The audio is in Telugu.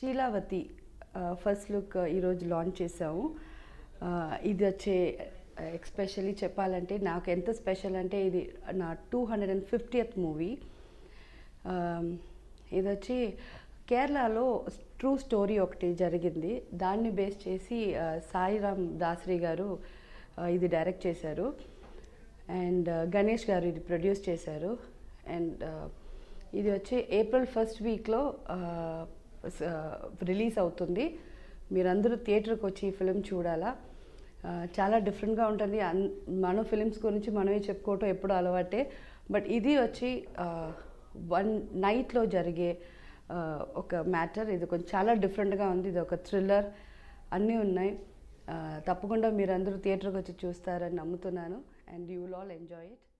శీలావతి ఫస్ట్ లుక్ ఈరోజు లాంచ్ చేసాము ఇది వచ్చే ఎక్స్పెషలీ చెప్పాలంటే నాకు ఎంత స్పెషల్ అంటే ఇది నా two hundred and fiftieth movie ఇది వచ్చి కేరళలో ట్రూ స్టోరీ ఒకటి జరిగింది దాన్ని బేస్ చేసి సాయిరామ్ దాసరి గారు ఇది డైరెక్ట్ చేశారు అండ్ గణేష్ గారు ఇది ప్రొడ్యూస్ చేశారు అండ్ ఇది వచ్చి ఏప్రిల్ ఫస్ట్ వీక్లో రిలీజ్ అవుతుంది మీరందరూ థియేటర్కి వచ్చి ఈ ఫిలిం చూడాలా చాలా డిఫరెంట్గా ఉంటుంది మన ఫిలిమ్స్ గురించి మనమే చెప్పుకోవటం ఎప్పుడు అలవాటే బట్ ఇది వచ్చి వన్ నైట్లో జరిగే ఒక మ్యాటర్ ఇది కొంచెం చాలా డిఫరెంట్గా ఉంది ఇది ఒక థ్రిల్లర్ అన్నీ ఉన్నాయి తప్పకుండా మీరందరూ థియేటర్కి వచ్చి చూస్తారని నమ్ముతున్నాను and you will all enjoy it